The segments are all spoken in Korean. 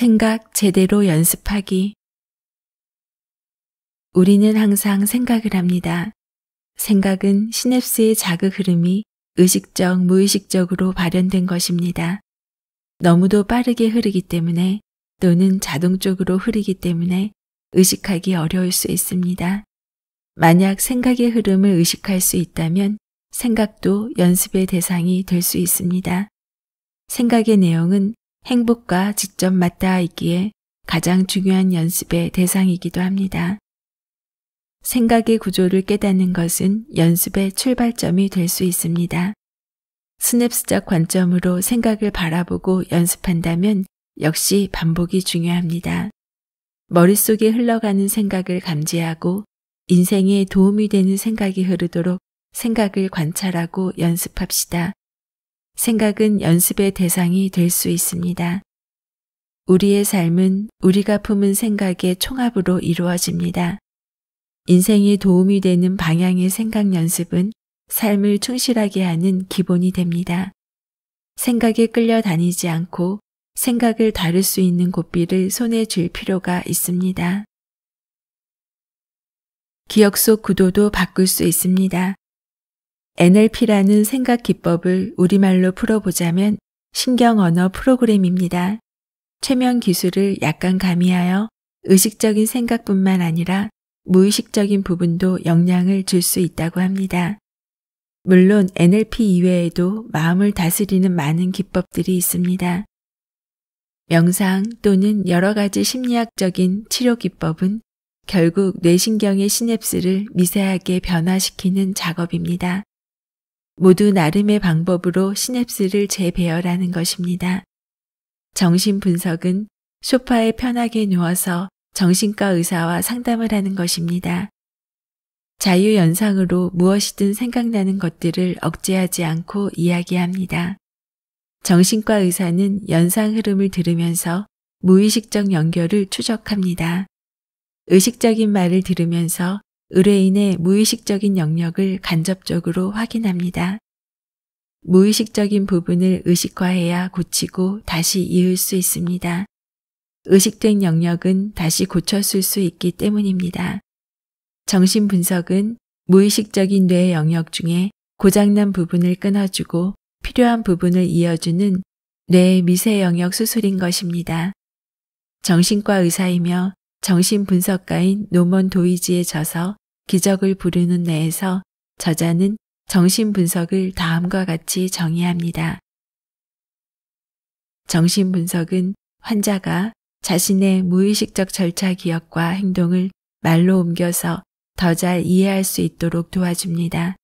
생각 제대로 연습하기. 우리는 항상 생각을 합니다. 생각은 시냅스의 자극 흐름이 의식적, 무의식적으로 발현된 것입니다. 너무도 빠르게 흐르기 때문에 또는 자동적으로 흐르기 때문에 의식하기 어려울 수 있습니다. 만약 생각의 흐름을 의식할 수 있다면 생각도 연습의 대상이 될 수 있습니다. 생각의 내용은 행복과 직접 맞닿아 있기에 가장 중요한 연습의 대상이기도 합니다. 생각의 구조를 깨닫는 것은 연습의 출발점이 될 수 있습니다. 스냅스적 관점으로 생각을 바라보고 연습한다면 역시 반복이 중요합니다. 머릿속에 흘러가는 생각을 감지하고 인생에 도움이 되는 생각이 흐르도록 생각을 관찰하고 연습합시다. 생각은 연습의 대상이 될 수 있습니다. 우리의 삶은 우리가 품은 생각의 총합으로 이루어집니다. 인생에 도움이 되는 방향의 생각 연습은 삶을 충실하게 하는 기본이 됩니다. 생각에 끌려다니지 않고 생각을 다룰 수 있는 고삐를 손에 쥘 필요가 있습니다. 기억 속 구도도 바꿀 수 있습니다. NLP라는 생각 기법을 우리말로 풀어보자면 신경 언어 프로그램입니다. 최면 기술을 약간 가미하여 의식적인 생각뿐만 아니라 무의식적인 부분도 영향을 줄 수 있다고 합니다. 물론 NLP 이외에도 마음을 다스리는 많은 기법들이 있습니다. 명상 또는 여러 가지 심리학적인 치료 기법은 결국 뇌신경의 시냅스를 미세하게 변화시키는 작업입니다. 모두 나름의 방법으로 시냅스를 재배열하는 것입니다. 정신 분석은 소파에 편하게 누워서 정신과 의사와 상담을 하는 것입니다. 자유연상으로 무엇이든 생각나는 것들을 억제하지 않고 이야기합니다. 정신과 의사는 연상 흐름을 들으면서 무의식적 연결을 추적합니다. 의식적인 말을 들으면서 의뢰인의 무의식적인 영역을 간접적으로 확인합니다. 무의식적인 부분을 의식화해야 고치고 다시 이을 수 있습니다. 의식된 영역은 다시 고쳤을 수 있기 때문입니다. 정신 분석은 무의식적인 뇌 영역 중에 고장난 부분을 끊어주고 필요한 부분을 이어주는 뇌의 미세 영역 수술인 것입니다. 정신과 의사이며 정신분석가인 노먼 도이지에 져서 기적을 부르는 내에서 저자는 정신분석을 다음과 같이 정의합니다. 정신분석은 환자가 자신의 무의식적 절차 기억과 행동을 말로 옮겨서 더 잘 이해할 수 있도록 도와줍니다.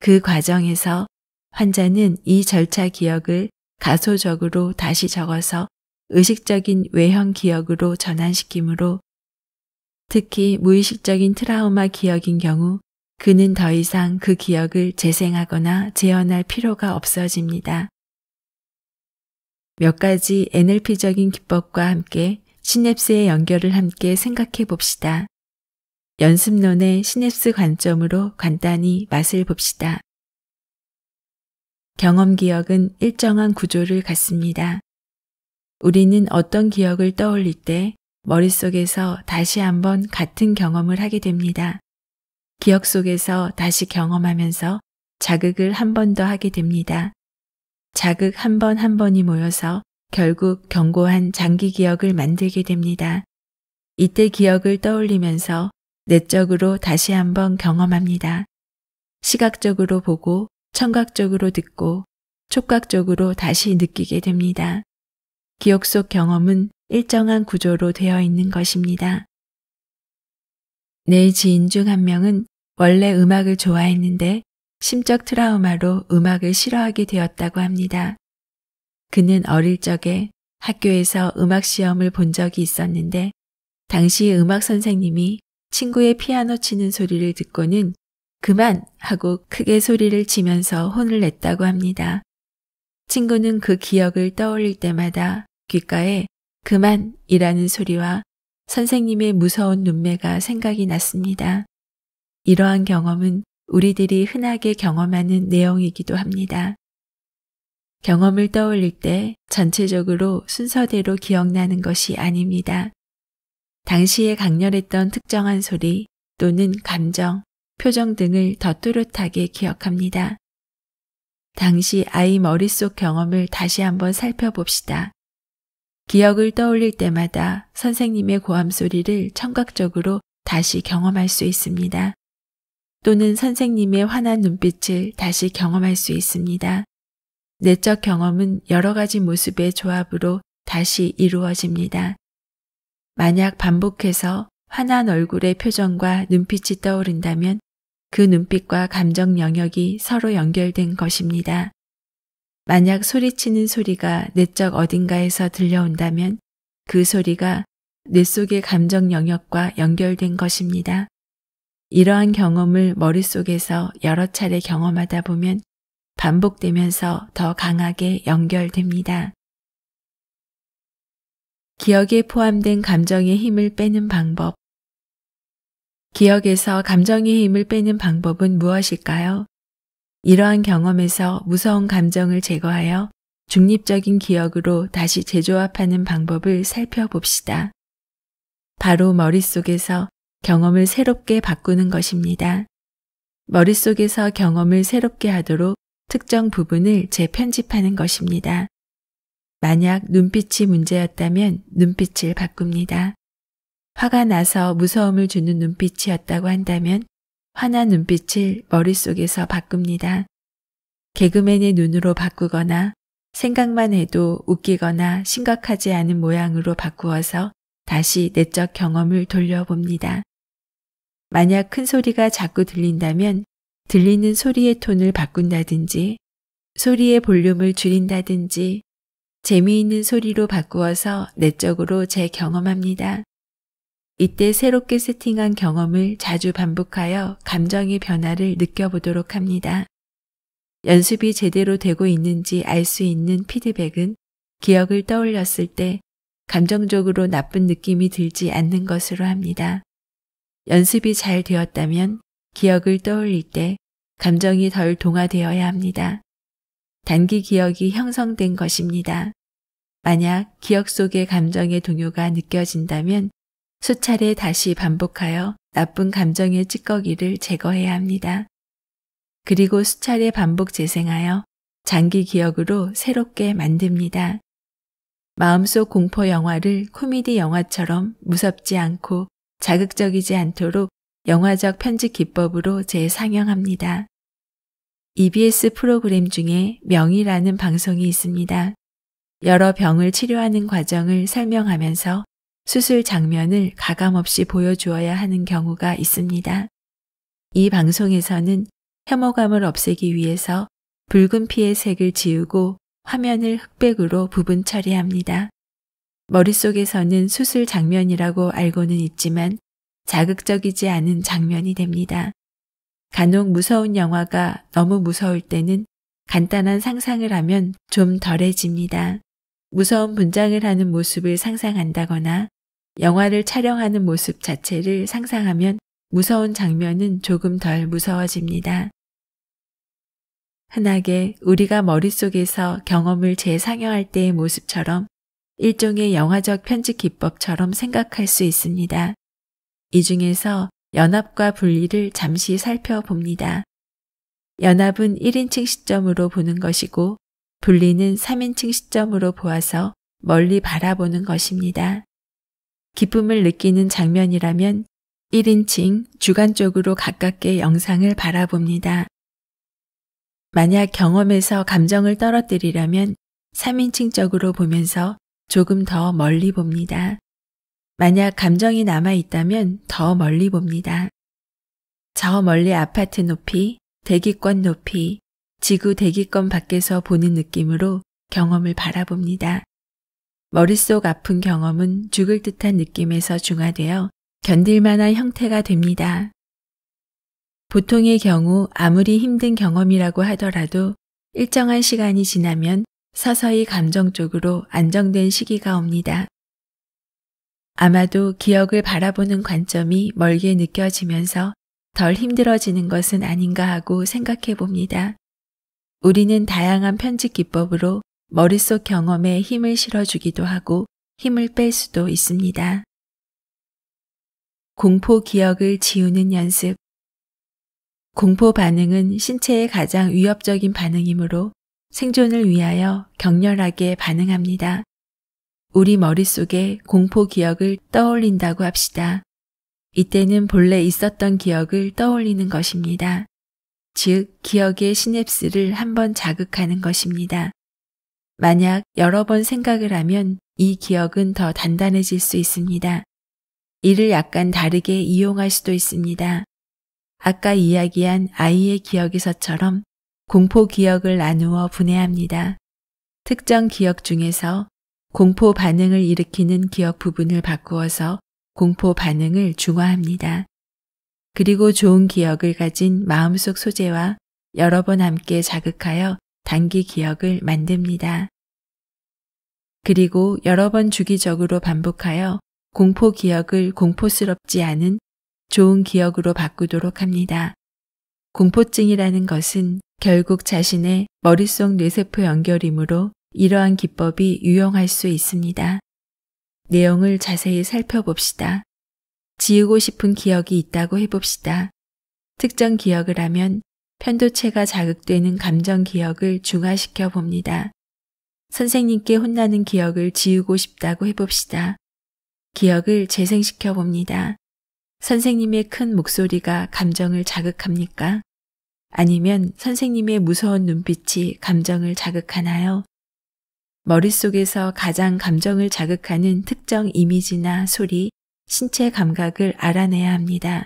그 과정에서 환자는 이 절차 기억을 가소적으로 다시 적어서 의식적인 외형 기억으로 전환시키므로 특히 무의식적인 트라우마 기억인 경우 그는 더 이상 그 기억을 재생하거나 재현할 필요가 없어집니다. 몇 가지 NLP적인 기법과 함께 시냅스의 연결을 함께 생각해 봅시다. 연습론의 시냅스 관점으로 간단히 맛을 봅시다. 경험 기억은 일정한 구조를 갖습니다. 우리는 어떤 기억을 떠올릴 때 머릿속에서 다시 한번 같은 경험을 하게 됩니다. 기억 속에서 다시 경험하면서 자극을 한 번 더 하게 됩니다. 자극 한 번한 한 번이 모여서 결국 견고한 장기 기억을 만들게 됩니다. 이때 기억을 떠올리면서 내적으로 다시 한번 경험합니다. 시각적으로 보고 청각적으로 듣고 촉각적으로 다시 느끼게 됩니다. 기억 속 경험은 일정한 구조로 되어 있는 것입니다. 내 네 지인 중 한 명은 원래 음악을 좋아했는데 심적 트라우마로 음악을 싫어하게 되었다고 합니다. 그는 어릴 적에 학교에서 음악 시험을 본 적이 있었는데 당시 음악 선생님이 친구의 피아노 치는 소리를 듣고는 그만 하고 크게 소리를 치면서 혼을 냈다고 합니다. 친구는 그 기억을 떠올릴 때마다 귓가에 그만이라는 소리와 선생님의 무서운 눈매가 생각이 났습니다. 이러한 경험은 우리들이 흔하게 경험하는 내용이기도 합니다. 경험을 떠올릴 때 전체적으로 순서대로 기억나는 것이 아닙니다. 당시에 강렬했던 특정한 소리 또는 감정, 표정 등을 더 뚜렷하게 기억합니다. 당시 아이 머릿속 경험을 다시 한번 살펴봅시다. 기억을 떠올릴 때마다 선생님의 고함 소리를 청각적으로 다시 경험할 수 있습니다. 또는 선생님의 환한 눈빛을 다시 경험할 수 있습니다. 내적 경험은 여러 가지 모습의 조합으로 다시 이루어집니다. 만약 반복해서 환한 얼굴의 표정과 눈빛이 떠오른다면 그 눈빛과 감정 영역이 서로 연결된 것입니다. 만약 소리치는 소리가 내적 어딘가에서 들려온다면 그 소리가 뇌 속의 감정 영역과 연결된 것입니다. 이러한 경험을 머릿속에서 여러 차례 경험하다 보면 반복되면서 더 강하게 연결됩니다. 기억에 포함된 감정의 힘을 빼는 방법 기억에서 감정의 힘을 빼는 방법은 무엇일까요? 이러한 경험에서 무서운 감정을 제거하여 중립적인 기억으로 다시 재조합하는 방법을 살펴봅시다. 바로 머릿속에서 경험을 새롭게 바꾸는 것입니다. 머릿속에서 경험을 새롭게 하도록 특정 부분을 재편집하는 것입니다. 만약 눈빛이 문제였다면 눈빛을 바꿉니다. 화가 나서 무서움을 주는 눈빛이었다고 한다면 환한 눈빛을 머릿속에서 바꿉니다. 개그맨의 눈으로 바꾸거나 생각만 해도 웃기거나 심각하지 않은 모양으로 바꾸어서 다시 내적 경험을 돌려봅니다. 만약 큰 소리가 자꾸 들린다면 들리는 소리의 톤을 바꾼다든지 소리의 볼륨을 줄인다든지 재미있는 소리로 바꾸어서 내적으로 재경험합니다. 이때 새롭게 세팅한 경험을 자주 반복하여 감정의 변화를 느껴보도록 합니다. 연습이 제대로 되고 있는지 알 수 있는 피드백은 기억을 떠올렸을 때 감정적으로 나쁜 느낌이 들지 않는 것으로 합니다. 연습이 잘 되었다면 기억을 떠올릴 때 감정이 덜 동화되어야 합니다. 단기 기억이 형성된 것입니다. 만약 기억 속의 감정의 동요가 느껴진다면 수차례 다시 반복하여 나쁜 감정의 찌꺼기를 제거해야 합니다. 그리고 수차례 반복 재생하여 장기 기억으로 새롭게 만듭니다. 마음속 공포 영화를 코미디 영화처럼 무섭지 않고 자극적이지 않도록 영화적 편집 기법으로 재상영합니다. EBS 프로그램 중에 명이라는 방송이 있습니다. 여러 병을 치료하는 과정을 설명하면서 수술 장면을 가감없이 보여주어야 하는 경우가 있습니다. 이 방송에서는 혐오감을 없애기 위해서 붉은 피의 색을 지우고 화면을 흑백으로 부분 처리합니다. 머릿속에서는 수술 장면이라고 알고는 있지만 자극적이지 않은 장면이 됩니다. 간혹 무서운 영화가 너무 무서울 때는 간단한 상상을 하면 좀 덜해집니다. 무서운 분장을 하는 모습을 상상한다거나 영화를 촬영하는 모습 자체를 상상하면 무서운 장면은 조금 덜 무서워집니다. 흔하게 우리가 머릿속에서 경험을 재상영할 때의 모습처럼 일종의 영화적 편집 기법처럼 생각할 수 있습니다. 이 중에서 연합과 분리를 잠시 살펴봅니다. 연합은 1인칭 시점으로 보는 것이고 분리는 3인칭 시점으로 보아서 멀리 바라보는 것입니다. 기쁨을 느끼는 장면이라면 1인칭 주관적으로 가깝게 영상을 바라봅니다. 만약 경험에서 감정을 떨어뜨리려면 3인칭적으로 보면서 조금 더 멀리 봅니다. 만약 감정이 남아 있다면 더 멀리 봅니다. 저 멀리 아파트 높이, 대기권 높이, 지구 대기권 밖에서 보는 느낌으로 경험을 바라봅니다. 머릿속 아픈 경험은 죽을 듯한 느낌에서 중화되어 견딜만한 형태가 됩니다. 보통의 경우 아무리 힘든 경험이라고 하더라도 일정한 시간이 지나면 서서히 감정적으로 안정된 시기가 옵니다. 아마도 기억을 바라보는 관점이 멀게 느껴지면서 덜 힘들어지는 것은 아닌가 하고 생각해 봅니다. 우리는 다양한 편집 기법으로 머릿속 경험에 힘을 실어주기도 하고 힘을 뺄 수도 있습니다. 공포 기억을 지우는 연습. 공포 반응은 신체의 가장 위협적인 반응이므로 생존을 위하여 격렬하게 반응합니다. 우리 머릿속에 공포 기억을 떠올린다고 합시다. 이때는 본래 있었던 기억을 떠올리는 것입니다. 즉, 기억의 시냅스를 한번 자극하는 것입니다. 만약 여러 번 생각을 하면 이 기억은 더 단단해질 수 있습니다. 이를 약간 다르게 이용할 수도 있습니다. 아까 이야기한 아이의 기억에서처럼 공포 기억을 나누어 분해합니다. 특정 기억 중에서 공포 반응을 일으키는 기억 부분을 바꾸어서 공포 반응을 중화합니다. 그리고 좋은 기억을 가진 마음속 소재와 여러 번 함께 자극하여 단기 기억을 만듭니다. 그리고 여러 번 주기적으로 반복하여 공포 기억을 공포스럽지 않은 좋은 기억으로 바꾸도록 합니다. 공포증이라는 것은 결국 자신의 머릿속 뇌세포 연결이므로 이러한 기법이 유용할 수 있습니다. 내용을 자세히 살펴봅시다. 지우고 싶은 기억이 있다고 해봅시다. 특정 기억을 하면 편도체가 자극되는 감정 기억을 중화시켜 봅니다. 선생님께 혼나는 기억을 지우고 싶다고 해봅시다. 기억을 재생시켜 봅니다. 선생님의 큰 목소리가 감정을 자극합니까? 아니면 선생님의 무서운 눈빛이 감정을 자극하나요? 머릿속에서 가장 감정을 자극하는 특정 이미지나 소리, 신체 감각을 알아내야 합니다.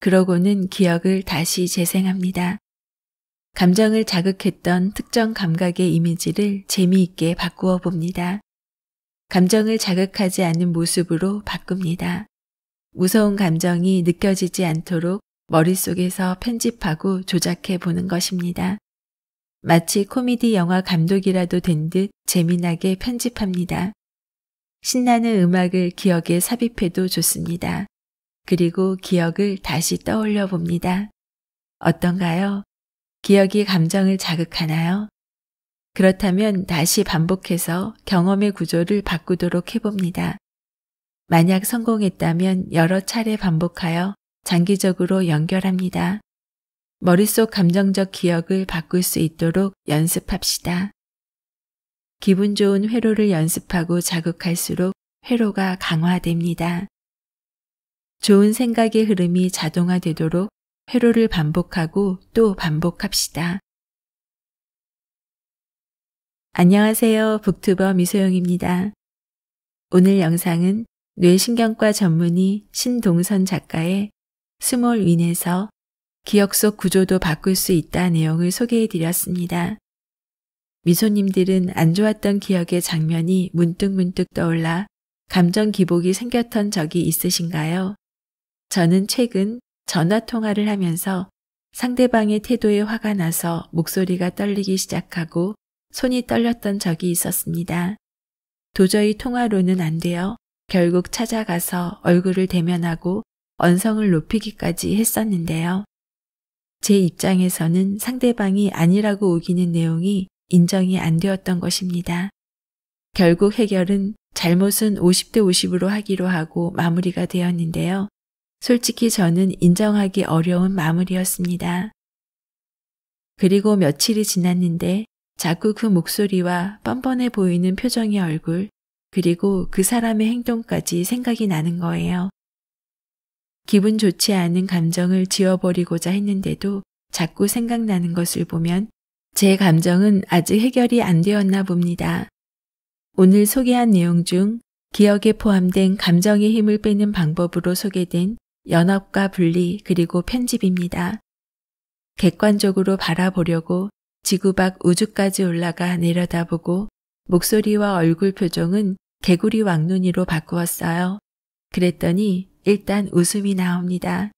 그러고는 기억을 다시 재생합니다. 감정을 자극했던 특정 감각의 이미지를 재미있게 바꾸어 봅니다. 감정을 자극하지 않는 모습으로 바꿉니다. 무서운 감정이 느껴지지 않도록 머릿속에서 편집하고 조작해 보는 것입니다. 마치 코미디 영화 감독이라도 된 듯 재미나게 편집합니다. 신나는 음악을 기억에 삽입해도 좋습니다. 그리고 기억을 다시 떠올려 봅니다. 어떤가요? 기억이 감정을 자극하나요? 그렇다면 다시 반복해서 경험의 구조를 바꾸도록 해봅니다. 만약 성공했다면 여러 차례 반복하여 장기적으로 연결합니다. 머릿속 감정적 기억을 바꿀 수 있도록 연습합시다. 기분 좋은 회로를 연습하고 자극할수록 회로가 강화됩니다. 좋은 생각의 흐름이 자동화되도록 회로를 반복하고 또 반복합시다. 안녕하세요. 북튜버 미소영입니다. 오늘 영상은 뇌신경과 전문의 신동선 작가의 스몰 윈에서 기억 속 구조도 바꿀 수 있다 내용을 소개해 드렸습니다. 미소님들은 안 좋았던 기억의 장면이 문득문득 문득 떠올라 감정 기복이 생겼던 적이 있으신가요? 저는 최근 전화통화를 하면서 상대방의 태도에 화가 나서 목소리가 떨리기 시작하고 손이 떨렸던 적이 있었습니다. 도저히 통화로는 안 되어 결국 찾아가서 얼굴을 대면하고 언성을 높이기까지 했었는데요. 제 입장에서는 상대방이 아니라고 우기는 내용이 인정이 안 되었던 것입니다. 결국 해결은 잘못은 50대 50으로 하기로 하고 마무리가 되었는데요. 솔직히 저는 인정하기 어려운 마무리였습니다. 그리고 며칠이 지났는데 자꾸 그 목소리와 뻔뻔해 보이는 표정의 얼굴, 그리고 그 사람의 행동까지 생각이 나는 거예요. 기분 좋지 않은 감정을 지워버리고자 했는데도 자꾸 생각나는 것을 보면 제 감정은 아직 해결이 안 되었나 봅니다. 오늘 소개한 내용 중 기억에 포함된 감정의 힘을 빼는 방법으로 소개된 연합과 분리 그리고 편집입니다. 객관적으로 바라보려고 지구 밖 우주까지 올라가 내려다보고 목소리와 얼굴 표정은 개구리 왕눈이로 바꾸었어요. 그랬더니 일단 웃음이 나옵니다.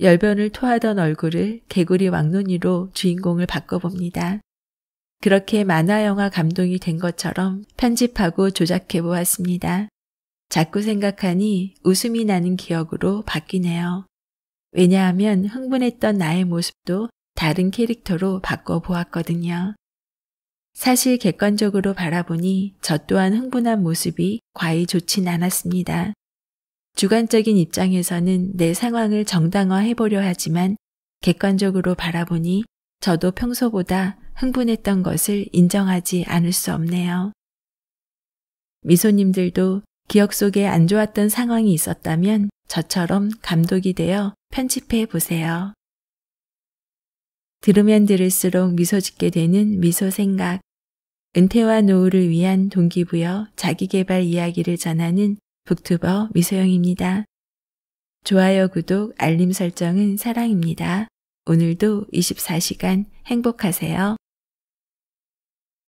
열변을 토하던 얼굴을 개구리 왕눈이로 주인공을 바꿔봅니다. 그렇게 만화영화 감동이 된 것처럼 편집하고 조작해 보았습니다. 자꾸 생각하니 웃음이 나는 기억으로 바뀌네요. 왜냐하면 흥분했던 나의 모습도 다른 캐릭터로 바꿔보았거든요. 사실 객관적으로 바라보니 저 또한 흥분한 모습이 과히 좋진 않았습니다. 주관적인 입장에서는 내 상황을 정당화해보려 하지만 객관적으로 바라보니 저도 평소보다 흥분했던 것을 인정하지 않을 수 없네요. 미소님들도 기억 속에 안 좋았던 상황이 있었다면 저처럼 감독이 되어 편집해 보세요. 들으면 들을수록 미소 짓게 되는 미소 생각, 은퇴와 노후를 위한 동기부여 자기개발 이야기를 전하는 북튜버 미소영입니다. 좋아요, 구독, 알림 설정은 사랑입니다. 오늘도 24시간 행복하세요.